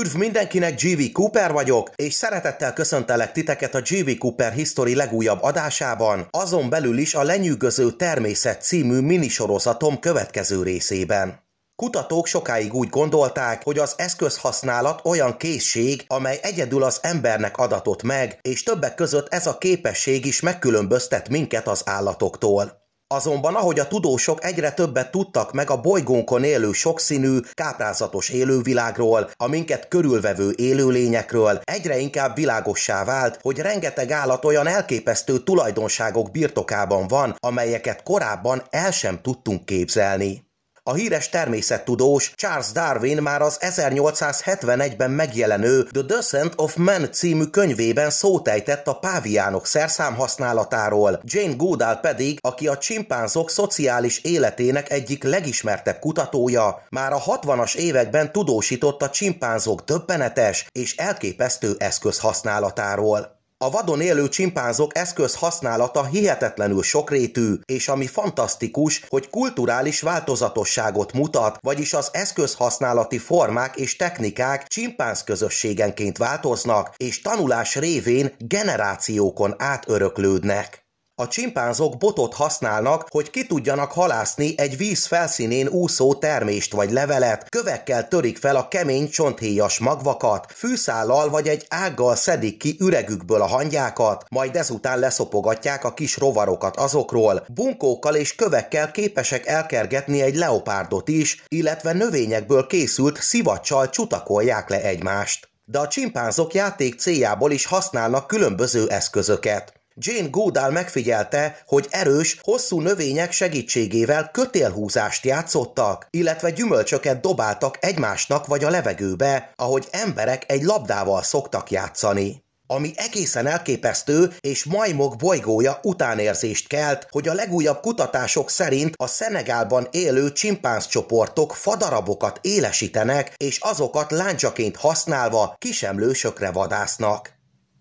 Üdv mindenkinek, GV Cooper vagyok, és szeretettel köszöntelek titeket a GV Cooper History legújabb adásában, azon belül is a Lenyűgöző Természet című minisorozatom következő részében. Kutatók sokáig úgy gondolták, hogy az eszközhasználat olyan készség, amely egyedül az embernek adatott meg, és többek között ez a képesség is megkülönböztet minket az állatoktól. Azonban ahogy a tudósok egyre többet tudtak meg a bolygónkon élő sokszínű, káprázatos élővilágról, a minket körülvevő élőlényekről, egyre inkább világossá vált, hogy rengeteg állat olyan elképesztő tulajdonságok birtokában van, amelyeket korábban el sem tudtunk képzelni. A híres természettudós Charles Darwin már az 1871-ben megjelenő The Descent of Man című könyvében szótejtett a páviánok szerszám használatáról. Jane Goodall pedig, aki a csimpánzok szociális életének egyik legismertebb kutatója, már a 60-as években tudósított a csimpánzok döbbenetes és elképesztő eszköz használatáról. A vadon élő csimpánzok eszköz használata hihetetlenül sokrétű, és ami fantasztikus, hogy kulturális változatosságot mutat, vagyis az eszközhasználati formák és technikák csimpánz közösségenként változnak, és tanulás révén generációkon átöröklődnek. A csimpánzok botot használnak, hogy ki tudjanak halászni egy víz felszínén úszó termést vagy levelet, kövekkel törik fel a kemény csonthéjas magvakat, fűszállal vagy egy ággal szedik ki üregükből a hangyákat, majd ezután leszopogatják a kis rovarokat azokról. Bunkókkal és kövekkel képesek elkergetni egy leopárdot is, illetve növényekből készült szivacsal csutakolják le egymást. De a csimpánzok játék céljából is használnak különböző eszközöket. Jane Goodall megfigyelte, hogy erős, hosszú növények segítségével kötélhúzást játszottak, illetve gyümölcsöket dobáltak egymásnak vagy a levegőbe, ahogy emberek egy labdával szoktak játszani ami egészen elképesztő és majmok bolygója utánérzést kelt, hogy a legújabb kutatások szerint a Szenegálban élő csimpánz csoportok fadarabokat élesítenek, és azokat láncsaként használva kisemlősökre vadásznak.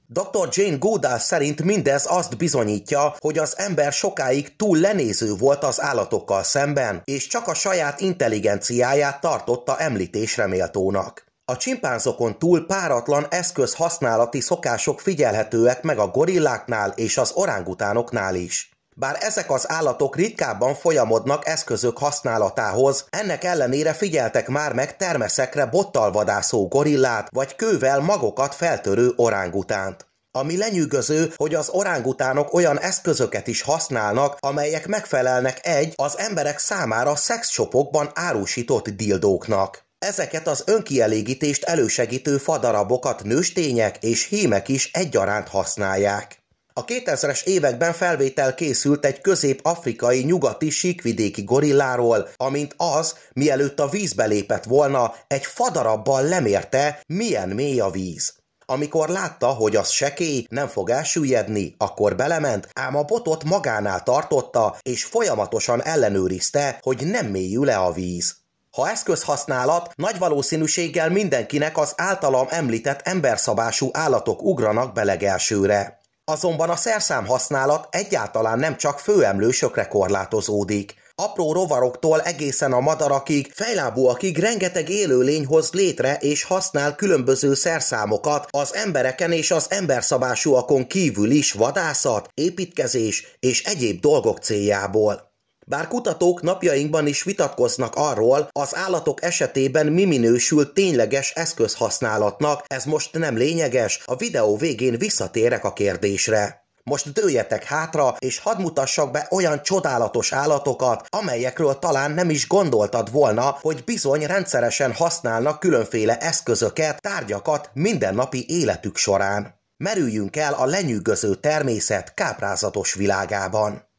Dr. Jane Goodall szerint mindez azt bizonyítja, hogy az ember sokáig túl lenéző volt az állatokkal szemben, és csak a saját intelligenciáját tartotta említésre méltónak. A csimpánzokon túl páratlan eszköz használati szokások figyelhetőek meg a gorilláknál és az orángutánoknál is. Bár ezek az állatok ritkábban folyamodnak eszközök használatához, ennek ellenére figyeltek már meg termeszekre bottal vadászó gorillát, vagy kővel magokat feltörő orángutánt. Ami lenyűgöző, hogy az orángutánok olyan eszközöket is használnak, amelyek megfelelnek egy az emberek számára szexshopokban árusított dildóknak. Ezeket az önkielégítést elősegítő fadarabokat nőstények és hímek is egyaránt használják. A 2000-es években felvétel készült egy közép-afrikai nyugati síkvidéki gorilláról, amint az, mielőtt a vízbe lépett volna, egy fadarabbal lemérte, milyen mély a víz. Amikor látta, hogy az sekély, nem fog elsüllyedni, akkor belement, ám a botot magánál tartotta, és folyamatosan ellenőrizte, hogy nem mélyül le a víz. Ha eszközhasználat, nagy valószínűséggel mindenkinek az általam említett emberszabású állatok ugranak belegelsőre. Azonban a szerszám használat egyáltalán nem csak főemlősökre korlátozódik. Apró rovaroktól egészen a madarakig, fejlábúakig rengeteg élőlény hoz létre és használ különböző szerszámokat az embereken és az emberszabásúakon kívül is vadászat, építkezés és egyéb dolgok céljából. Bár kutatók napjainkban is vitatkoznak arról, az állatok esetében mi minősül tényleges eszközhasználatnak, ez most nem lényeges, a videó végén visszatérek a kérdésre. Most dőljetek hátra, és hadd mutassak be olyan csodálatos állatokat, amelyekről talán nem is gondoltad volna, hogy bizony rendszeresen használnak különféle eszközöket, tárgyakat mindennapi életük során. Merüljünk el a lenyűgöző természet káprázatos világában.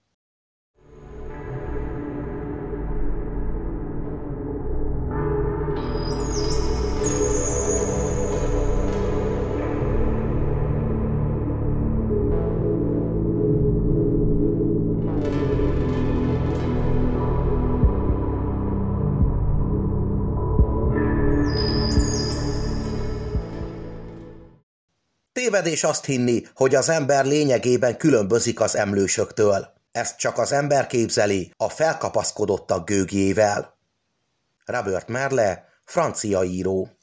Tévedés azt hinni, hogy az ember lényegében különbözik az emlősöktől. Ezt csak az ember képzeli a felkapaszkodottak gőgjével. Robert Merle, francia író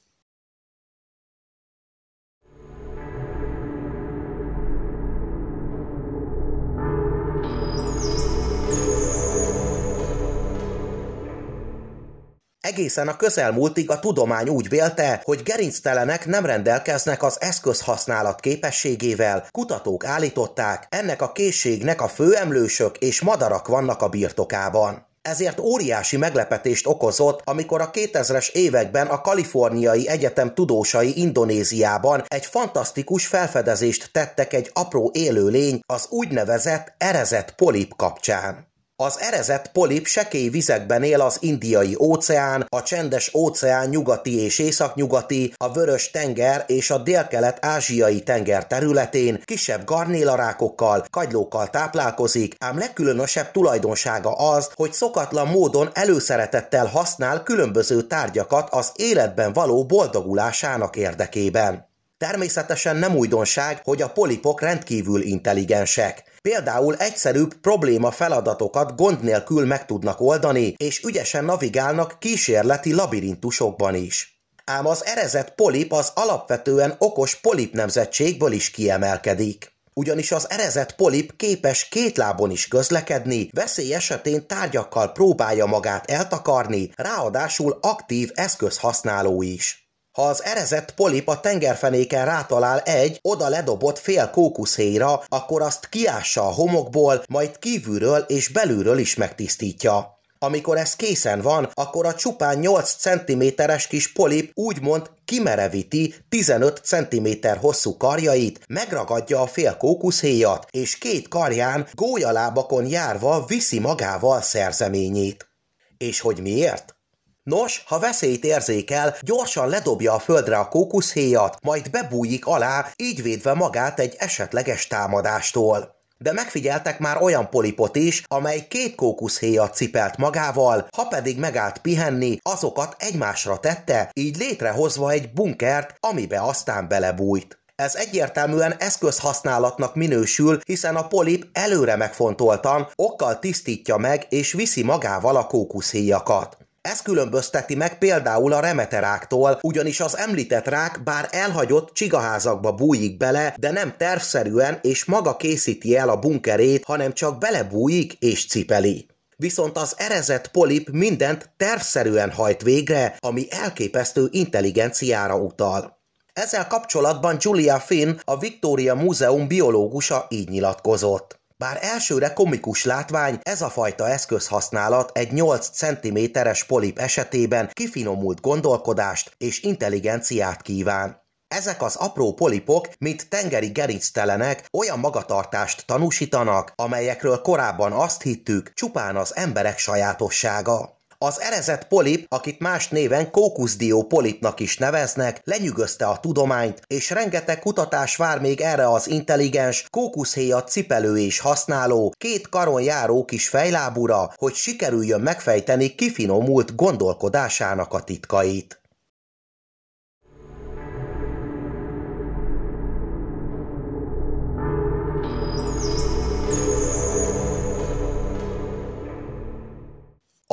Egészen a közelmúltig a tudomány úgy vélte, hogy gerinctelenek nem rendelkeznek az eszközhasználat képességével, kutatók állították, ennek a készségnek a főemlősök és madarak vannak a birtokában. Ezért óriási meglepetést okozott, amikor a 2000-es években a kaliforniai egyetem tudósai Indonéziában egy fantasztikus felfedezést tettek egy apró élőlény az úgynevezett erezett polip kapcsán. Az erezett polip sekély vizekben él az indiai óceán, a csendes óceán nyugati és északnyugati, a vörös tenger és a délkelet-ázsiai tenger területén, kisebb garnélarákokkal, kagylókkal táplálkozik, ám legkülönösebb tulajdonsága az, hogy szokatlan módon előszeretettel használ különböző tárgyakat az életben való boldogulásának érdekében. Természetesen nem újdonság, hogy a polipok rendkívül intelligensek. Például egyszerűbb probléma feladatokat gond nélkül meg tudnak oldani, és ügyesen navigálnak kísérleti labirintusokban is. Ám az erezett polip az alapvetően okos polip nemzetségből is kiemelkedik ugyanis az erezett polip képes két lábon is közlekedni, veszély esetén tárgyakkal próbálja magát eltakarni, ráadásul aktív eszközhasználó is. Ha az erezett polip a tengerfenéken rátalál egy oda ledobott fél kókuszhéjra, akkor azt kiássa a homokból, majd kívülről és belülről is megtisztítja. Amikor ez készen van, akkor a csupán 8 cm-es kis polip úgymond kimerevíti 15 cm hosszú karjait, megragadja a fél kókuszhéjat, és két karján gólyalábakon járva viszi magával szerzeményét. És hogy miért? Nos, ha veszélyt érzékel, gyorsan ledobja a földre a kókuszhéjat, majd bebújik alá, így védve magát egy esetleges támadástól. De megfigyeltek már olyan polipot is, amely két kókuszhéjat cipelt magával, ha pedig megállt pihenni, azokat egymásra tette, így létrehozva egy bunkert, amibe aztán belebújt. Ez egyértelműen eszközhasználatnak minősül, hiszen a polip előre megfontoltan okkal tisztítja meg és viszi magával a kókuszhéjakat. Ez különbözteti meg például a remeteráktól, ugyanis az említett rák bár elhagyott csigaházakba bújik bele, de nem tervszerűen és maga készíti el a bunkerét, hanem csak belebújik és cipeli. Viszont az erezett polip mindent tervszerűen hajt végre, ami elképesztő intelligenciára utal. Ezzel kapcsolatban Julia Finn, a Victoria Múzeum biológusa így nyilatkozott. Bár elsőre komikus látvány, ez a fajta eszközhasználat egy 8 cm-es polip esetében kifinomult gondolkodást és intelligenciát kíván. Ezek az apró polipok, mint tengeri gerinctelenek, olyan magatartást tanúsítanak, amelyekről korábban azt hittük, csupán az emberek sajátossága. Az erezett polip, akit más néven kókuszdió polipnak is neveznek, lenyűgözte a tudományt, és rengeteg kutatás vár még erre az intelligens, kókuszhéjat cipelő és használó, két karon járó kis fejlábúra, hogy sikerüljön megfejteni kifinomult gondolkodásának a titkait.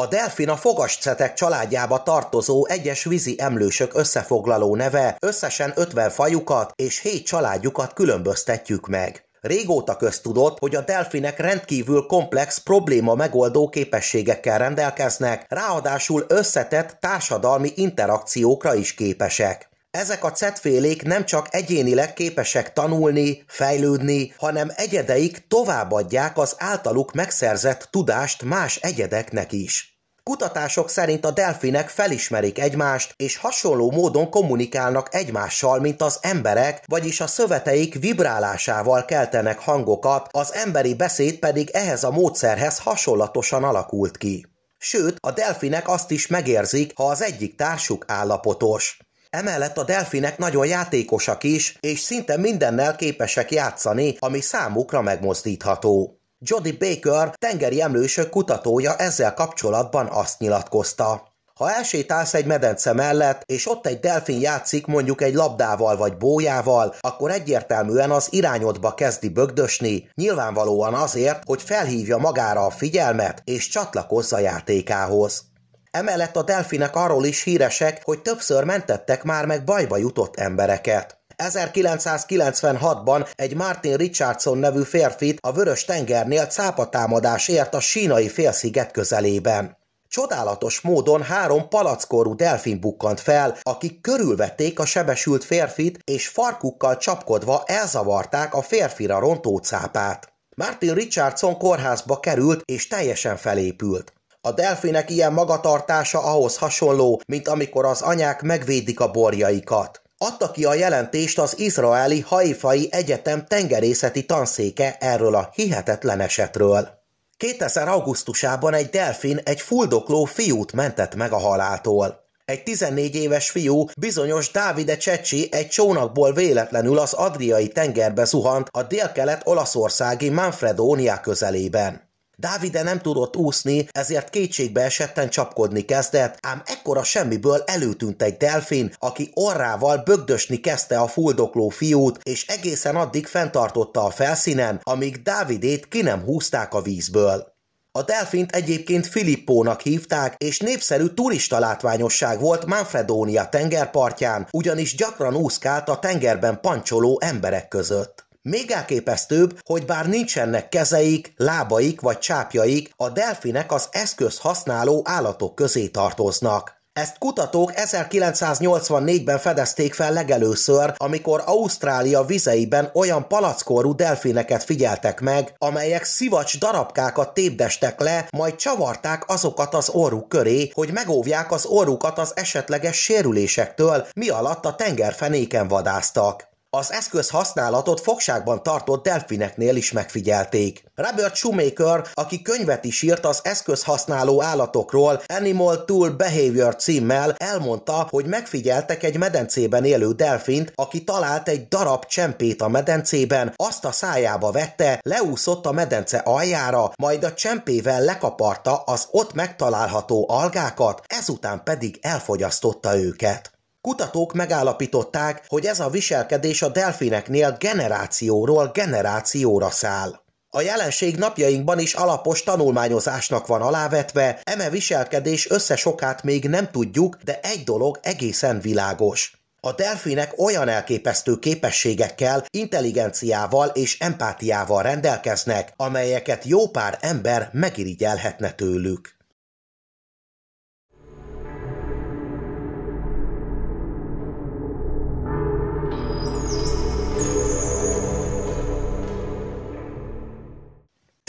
A delfin a fogascetek családjába tartozó egyes vízi emlősök összefoglaló neve, összesen 50 fajukat és 7 családjukat különböztetjük meg. Régóta köztudott, hogy a delfinek rendkívül komplex probléma megoldó képességekkel rendelkeznek, ráadásul összetett társadalmi interakciókra is képesek. Ezek a cetfélék nem csak egyénileg képesek tanulni, fejlődni, hanem egyedeik továbbadják az általuk megszerzett tudást más egyedeknek is. Kutatások szerint a delfinek felismerik egymást, és hasonló módon kommunikálnak egymással, mint az emberek, vagyis a szöveteik vibrálásával keltenek hangokat, az emberi beszéd pedig ehhez a módszerhez hasonlatosan alakult ki. Sőt, a delfinek azt is megérzik, ha az egyik társuk állapotos. Emellett a delfinek nagyon játékosak is, és szinte mindennel képesek játszani, ami számukra megmozdítható. Jody Baker, tengeri emlősök kutatója ezzel kapcsolatban azt nyilatkozta. Ha elsétálsz egy medence mellett, és ott egy delfin játszik mondjuk egy labdával vagy bójával, akkor egyértelműen az irányodba kezdi bögdösni, nyilvánvalóan azért, hogy felhívja magára a figyelmet és csatlakozza a játékához. Emellett a delfinek arról is híresek, hogy többször mentettek már meg bajba jutott embereket. 1996-ban egy Martin Richardson nevű férfit a Vörös tengernél cápatámadás ért a sínai félsziget közelében. Csodálatos módon három palackorú delfin bukkant fel, akik körülvették a sebesült férfit, és farkukkal csapkodva elzavarták a férfira rontó cápát. Martin Richardson kórházba került és teljesen felépült. A delfinek ilyen magatartása ahhoz hasonló, mint amikor az anyák megvédik a borjaikat adta ki a jelentést az izraeli Haifai Egyetem tengerészeti tanszéke erről a hihetetlen esetről. 2000. augusztusában egy delfin egy fuldokló fiút mentett meg a haláltól. Egy 14 éves fiú, bizonyos Dávide Csecsi egy csónakból véletlenül az Adriai tengerbe zuhant a délkelet olaszországi Manfredónia közelében. Dávide nem tudott úszni, ezért kétségbe esetten csapkodni kezdett, ám ekkora semmiből előtűnt egy delfin, aki orrával bögdösni kezdte a fuldokló fiút, és egészen addig fenntartotta a felszínen, amíg Dávidét ki nem húzták a vízből. A delfint egyébként Filippónak hívták, és népszerű turista látványosság volt Manfredónia tengerpartján, ugyanis gyakran úszkált a tengerben pancsoló emberek között. Még elképesztőbb, hogy bár nincsenek kezeik, lábaik vagy csápjaik, a delfinek az eszköz használó állatok közé tartoznak. Ezt kutatók 1984-ben fedezték fel legelőször, amikor Ausztrália vizeiben olyan palackorú delfineket figyeltek meg, amelyek szivacs darabkákat tépdestek le, majd csavarták azokat az orruk köré, hogy megóvják az orrukat az esetleges sérülésektől, mi alatt a tengerfenéken vadáztak. Az eszköz használatot fogságban tartott delfineknél is megfigyelték. Robert Shoemaker, aki könyvet is írt az eszköz használó állatokról Animal Tool Behavior címmel, elmondta, hogy megfigyeltek egy medencében élő delfint, aki talált egy darab csempét a medencében, azt a szájába vette, leúszott a medence aljára, majd a csempével lekaparta az ott megtalálható algákat, ezután pedig elfogyasztotta őket. Kutatók megállapították, hogy ez a viselkedés a delfineknél generációról generációra száll. A jelenség napjainkban is alapos tanulmányozásnak van alávetve, eme viselkedés összesokát még nem tudjuk, de egy dolog egészen világos. A delfinek olyan elképesztő képességekkel, intelligenciával és empátiával rendelkeznek, amelyeket jó pár ember megirigyelhetne tőlük.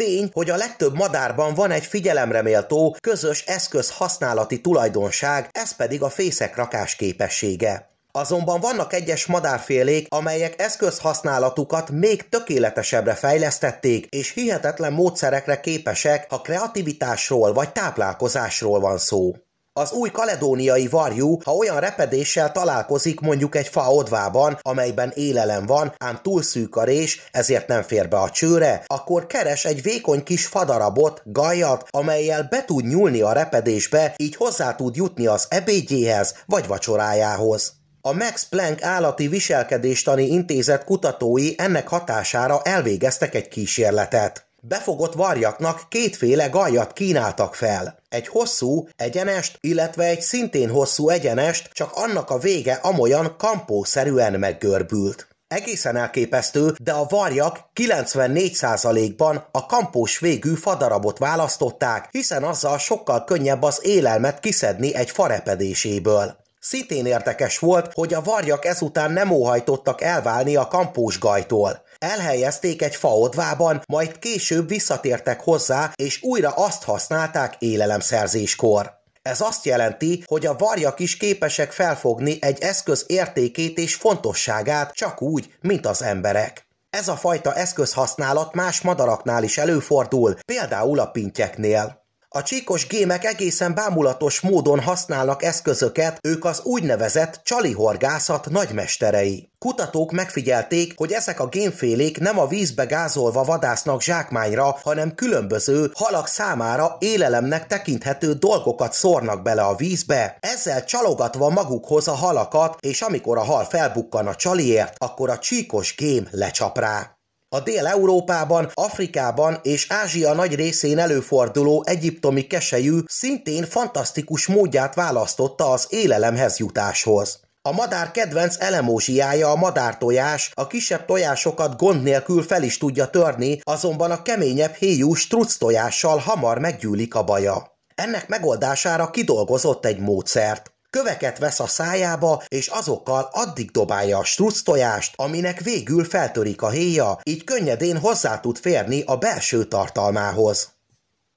Tény, hogy a legtöbb madárban van egy figyelemreméltó, közös eszköz használati tulajdonság, ez pedig a fészek rakás képessége. Azonban vannak egyes madárfélék, amelyek eszközhasználatukat még tökéletesebbre fejlesztették, és hihetetlen módszerekre képesek, ha kreativitásról vagy táplálkozásról van szó. Az új kaledóniai varjú, ha olyan repedéssel találkozik mondjuk egy fa odvában, amelyben élelem van, ám túl szűk a rés, ezért nem fér be a csőre, akkor keres egy vékony kis fadarabot, gajat, amelyel be tud nyúlni a repedésbe, így hozzá tud jutni az ebédjéhez vagy vacsorájához. A Max Planck Állati Viselkedéstani Intézet kutatói ennek hatására elvégeztek egy kísérletet befogott varjaknak kétféle gajat kínáltak fel. Egy hosszú egyenest, illetve egy szintén hosszú egyenest, csak annak a vége amolyan kampószerűen meggörbült. Egészen elképesztő, de a varjak 94%-ban a kampós végű fadarabot választották, hiszen azzal sokkal könnyebb az élelmet kiszedni egy farepedéséből. Szintén érdekes volt, hogy a varjak ezután nem óhajtottak elválni a kampós gajtól. Elhelyezték egy faodvában, majd később visszatértek hozzá, és újra azt használták élelemszerzéskor. Ez azt jelenti, hogy a varjak is képesek felfogni egy eszköz értékét és fontosságát csak úgy, mint az emberek. Ez a fajta eszközhasználat más madaraknál is előfordul, például a pintyeknél. A csíkos gémek egészen bámulatos módon használnak eszközöket, ők az úgynevezett csalihorgászat nagymesterei. Kutatók megfigyelték, hogy ezek a gémfélék nem a vízbe gázolva vadásznak zsákmányra, hanem különböző halak számára élelemnek tekinthető dolgokat szórnak bele a vízbe, ezzel csalogatva magukhoz a halakat, és amikor a hal felbukkan a csaliért, akkor a csíkos gém lecsap rá. A Dél-Európában, Afrikában és Ázsia nagy részén előforduló egyiptomi keselyű szintén fantasztikus módját választotta az élelemhez jutáshoz. A madár kedvenc elemózsiája a madártojás, a kisebb tojásokat gond nélkül fel is tudja törni, azonban a keményebb héjú struc tojással hamar meggyűlik a baja. Ennek megoldására kidolgozott egy módszert. Köveket vesz a szájába, és azokkal addig dobálja a struc tojást, aminek végül feltörik a héja, így könnyedén hozzá tud férni a belső tartalmához.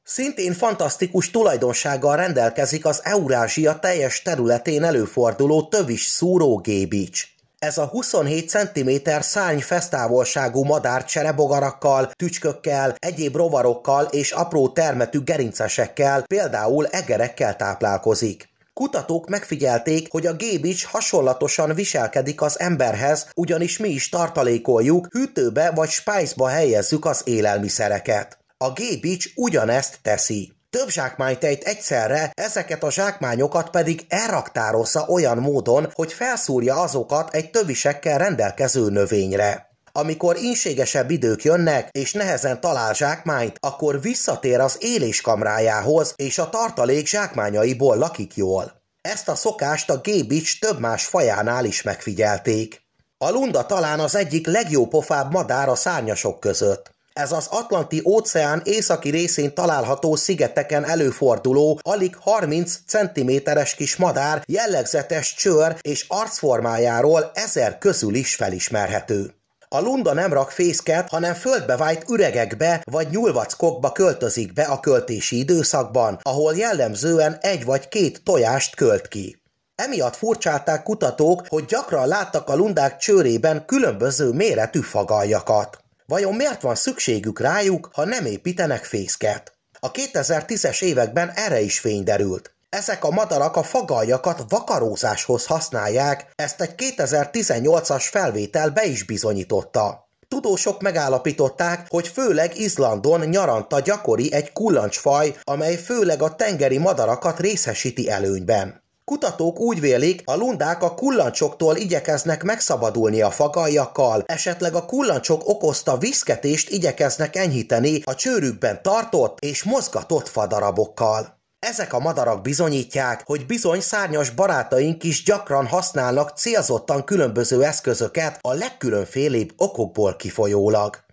Szintén fantasztikus tulajdonsággal rendelkezik az Eurázsia teljes területén előforduló tövis szúró gébics. Ez a 27 cm szárny fesztávolságú madár cserebogarakkal, tücskökkel, egyéb rovarokkal és apró termetű gerincesekkel, például egerekkel táplálkozik. Kutatók megfigyelték, hogy a gébics hasonlatosan viselkedik az emberhez, ugyanis mi is tartalékoljuk, hűtőbe vagy spájzba helyezzük az élelmiszereket. A gébics ugyanezt teszi. Több zsákmányt egyszerre, ezeket a zsákmányokat pedig elraktározza olyan módon, hogy felszúrja azokat egy tövisekkel rendelkező növényre. Amikor inségesebb idők jönnek, és nehezen talál zsákmányt, akkor visszatér az éléskamrájához, és a tartalék zsákmányaiból lakik jól. Ezt a szokást a gébics több más fajánál is megfigyelték. A lunda talán az egyik legjópofább madár a szárnyasok között. Ez az Atlanti óceán északi részén található szigeteken előforduló, alig 30 cm-es kis madár jellegzetes csőr és arcformájáról ezer közül is felismerhető. A lunda nem rak fészket, hanem földbe vájt üregekbe vagy nyúlvackokba költözik be a költési időszakban, ahol jellemzően egy vagy két tojást költ ki. Emiatt furcsálták kutatók, hogy gyakran láttak a lundák csőrében különböző méretű fagaljakat. Vajon miért van szükségük rájuk, ha nem építenek fészket? A 2010-es években erre is fény derült. Ezek a madarak a fagaljakat vakarózáshoz használják, ezt egy 2018-as felvétel be is bizonyította. Tudósok megállapították, hogy főleg Izlandon nyaranta gyakori egy kullancsfaj, amely főleg a tengeri madarakat részesíti előnyben. Kutatók úgy vélik, a lundák a kullancsoktól igyekeznek megszabadulni a fagaljakkal, esetleg a kullancsok okozta viszketést igyekeznek enyhíteni a csőrükben tartott és mozgatott fadarabokkal. Ezek a madarak bizonyítják, hogy bizony szárnyas barátaink is gyakran használnak célzottan különböző eszközöket a legkülönfélébb okokból kifolyólag.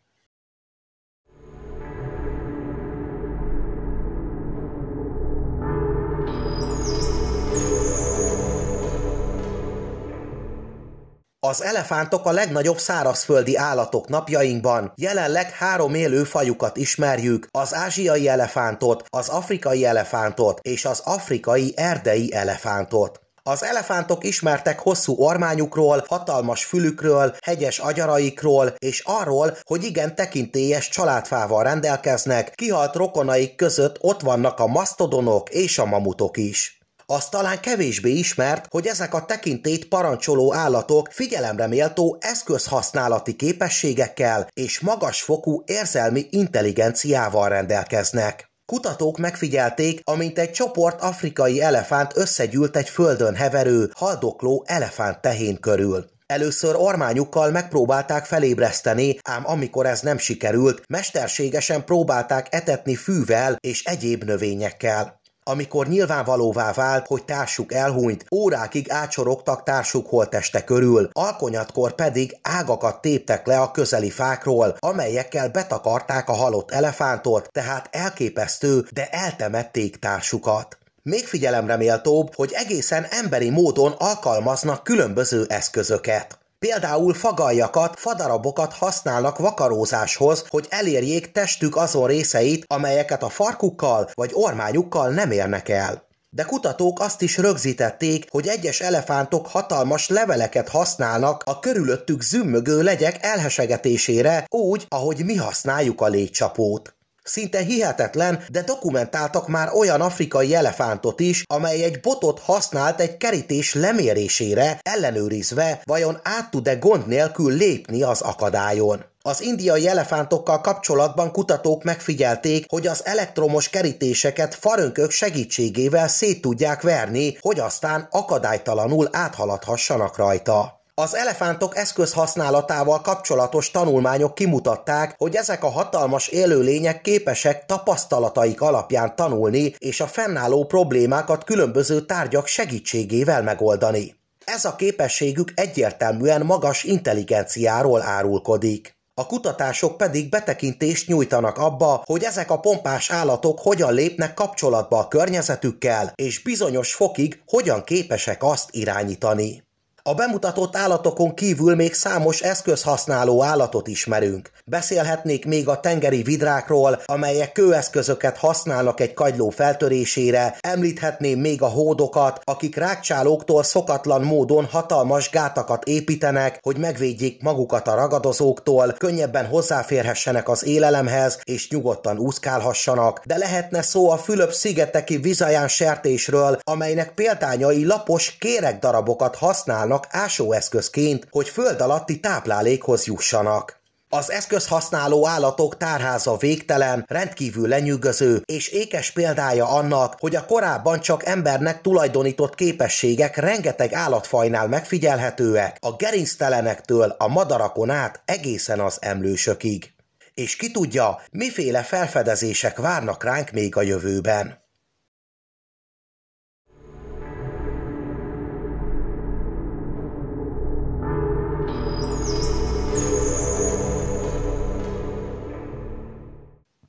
Az elefántok a legnagyobb szárazföldi állatok napjainkban. Jelenleg három élő fajukat ismerjük, az ázsiai elefántot, az afrikai elefántot és az afrikai erdei elefántot. Az elefántok ismertek hosszú ormányukról, hatalmas fülükről, hegyes agyaraikról és arról, hogy igen tekintélyes családfával rendelkeznek, kihalt rokonaik között ott vannak a masztodonok és a mamutok is. Az talán kevésbé ismert, hogy ezek a tekintét parancsoló állatok figyelemre méltó eszközhasználati képességekkel és magasfokú érzelmi intelligenciával rendelkeznek. Kutatók megfigyelték, amint egy csoport afrikai elefánt összegyűlt egy földön heverő, haldokló elefánt tehén körül. Először ormányukkal megpróbálták felébreszteni, ám amikor ez nem sikerült, mesterségesen próbálták etetni fűvel és egyéb növényekkel amikor nyilvánvalóvá vált, hogy társuk elhunyt, órákig ácsorogtak társuk holteste körül, alkonyatkor pedig ágakat téptek le a közeli fákról, amelyekkel betakarták a halott elefántot, tehát elképesztő, de eltemették társukat. Még figyelemre méltóbb, hogy egészen emberi módon alkalmaznak különböző eszközöket. Például fagaljakat, fadarabokat használnak vakarózáshoz, hogy elérjék testük azon részeit, amelyeket a farkukkal vagy ormányukkal nem érnek el. De kutatók azt is rögzítették, hogy egyes elefántok hatalmas leveleket használnak a körülöttük zümmögő legyek elhesegetésére, úgy, ahogy mi használjuk a légcsapót. Szinte hihetetlen, de dokumentáltak már olyan afrikai elefántot is, amely egy botot használt egy kerítés lemérésére, ellenőrizve, vajon át tud-e gond nélkül lépni az akadályon. Az indiai elefántokkal kapcsolatban kutatók megfigyelték, hogy az elektromos kerítéseket farönkök segítségével szét tudják verni, hogy aztán akadálytalanul áthaladhassanak rajta. Az elefántok eszközhasználatával kapcsolatos tanulmányok kimutatták, hogy ezek a hatalmas élőlények képesek tapasztalataik alapján tanulni és a fennálló problémákat különböző tárgyak segítségével megoldani. Ez a képességük egyértelműen magas intelligenciáról árulkodik. A kutatások pedig betekintést nyújtanak abba, hogy ezek a pompás állatok hogyan lépnek kapcsolatba a környezetükkel, és bizonyos fokig hogyan képesek azt irányítani. A bemutatott állatokon kívül még számos eszközhasználó állatot ismerünk. Beszélhetnék még a tengeri vidrákról, amelyek kőeszközöket használnak egy kagyló feltörésére, említhetném még a hódokat, akik rákcsálóktól szokatlan módon hatalmas gátakat építenek, hogy megvédjék magukat a ragadozóktól, könnyebben hozzáférhessenek az élelemhez és nyugodtan úszkálhassanak. De lehetne szó a Fülöp-szigeteki vizaján sertésről, amelynek példányai lapos kéregdarabokat darabokat használnak használnak ásóeszközként, hogy föld alatti táplálékhoz jussanak. Az eszköz használó állatok tárháza végtelen, rendkívül lenyűgöző és ékes példája annak, hogy a korábban csak embernek tulajdonított képességek rengeteg állatfajnál megfigyelhetőek, a gerinctelenektől a madarakon át egészen az emlősökig. És ki tudja, miféle felfedezések várnak ránk még a jövőben.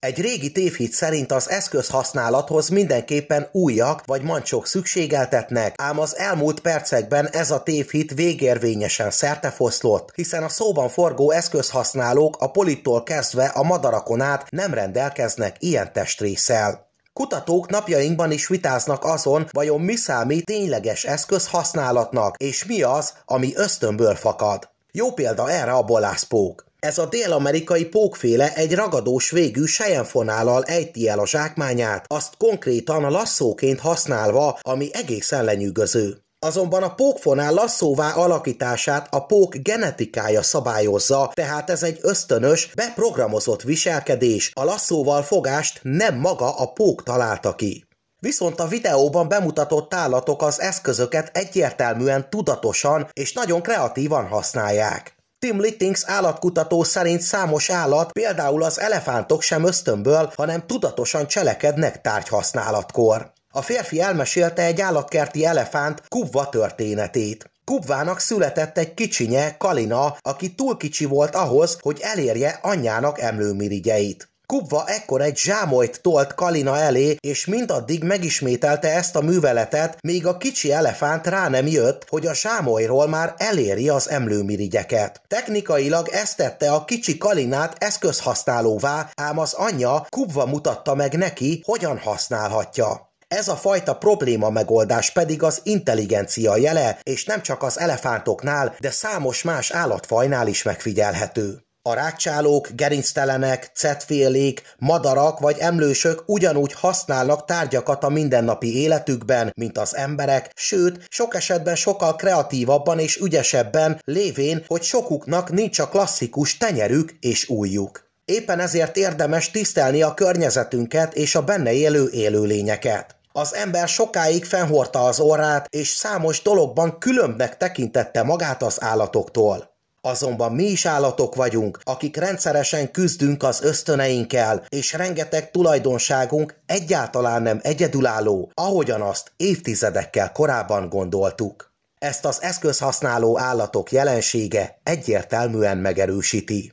Egy régi tévhit szerint az eszközhasználathoz mindenképpen újak vagy mancsok szükségeltetnek, ám az elmúlt percekben ez a tévhit végérvényesen szertefoszlott, hiszen a szóban forgó eszközhasználók a polittól kezdve a madarakon át nem rendelkeznek ilyen testrészsel. Kutatók napjainkban is vitáznak azon, vajon mi számít tényleges eszköz használatnak, és mi az, ami ösztönből fakad. Jó példa erre a bolászpók. Ez a dél-amerikai pókféle egy ragadós végű sejenfonállal ejti el a zsákmányát, azt konkrétan lasszóként használva, ami egészen lenyűgöző. Azonban a pókfonál lasszóvá alakítását a pók genetikája szabályozza, tehát ez egy ösztönös, beprogramozott viselkedés, a lasszóval fogást nem maga a pók találta ki. Viszont a videóban bemutatott állatok az eszközöket egyértelműen tudatosan és nagyon kreatívan használják. Tim Littings állatkutató szerint számos állat, például az elefántok sem ösztönből, hanem tudatosan cselekednek tárgyhasználatkor. A férfi elmesélte egy állatkerti elefánt kubva történetét. Kubvának született egy kicsinye, Kalina, aki túl kicsi volt ahhoz, hogy elérje anyjának emlőmirigyeit. Kubva ekkor egy zsámolyt tolt Kalina elé, és mindaddig megismételte ezt a műveletet, míg a kicsi elefánt rá nem jött, hogy a zsámolyról már eléri az emlőmirigyeket. Technikailag ezt tette a kicsi Kalinát eszközhasználóvá, ám az anyja Kubva mutatta meg neki, hogyan használhatja. Ez a fajta probléma megoldás pedig az intelligencia jele, és nem csak az elefántoknál, de számos más állatfajnál is megfigyelhető. A rákcsálók, gerinctelenek, cetfélék, madarak vagy emlősök ugyanúgy használnak tárgyakat a mindennapi életükben, mint az emberek, sőt, sok esetben sokkal kreatívabban és ügyesebben, lévén, hogy sokuknak nincs a klasszikus tenyerük és újjuk. Éppen ezért érdemes tisztelni a környezetünket és a benne élő élőlényeket. Az ember sokáig fennhordta az orrát, és számos dologban különbnek tekintette magát az állatoktól. Azonban mi is állatok vagyunk, akik rendszeresen küzdünk az ösztöneinkkel, és rengeteg tulajdonságunk egyáltalán nem egyedülálló, ahogyan azt évtizedekkel korábban gondoltuk. Ezt az eszközhasználó állatok jelensége egyértelműen megerősíti.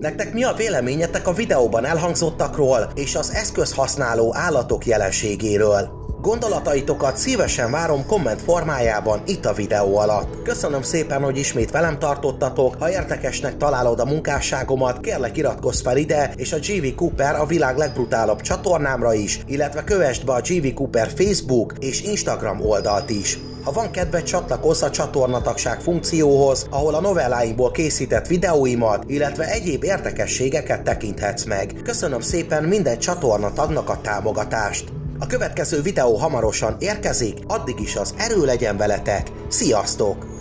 Nektek mi a véleményetek a videóban elhangzottakról és az eszközhasználó állatok jelenségéről? Gondolataitokat szívesen várom komment formájában itt a videó alatt. Köszönöm szépen, hogy ismét velem tartottatok, ha értekesnek találod a munkásságomat, kérlek iratkozz fel ide, és a GV Cooper a világ legbrutálabb csatornámra is, illetve kövessd be a GV Cooper Facebook és Instagram oldalt is. Ha van kedve, csatlakozz a csatornatagság funkcióhoz, ahol a novelláimból készített videóimat, illetve egyéb érdekességeket tekinthetsz meg. Köszönöm szépen minden csatornatagnak a támogatást! A következő videó hamarosan érkezik, addig is az erő legyen veletek, sziasztok!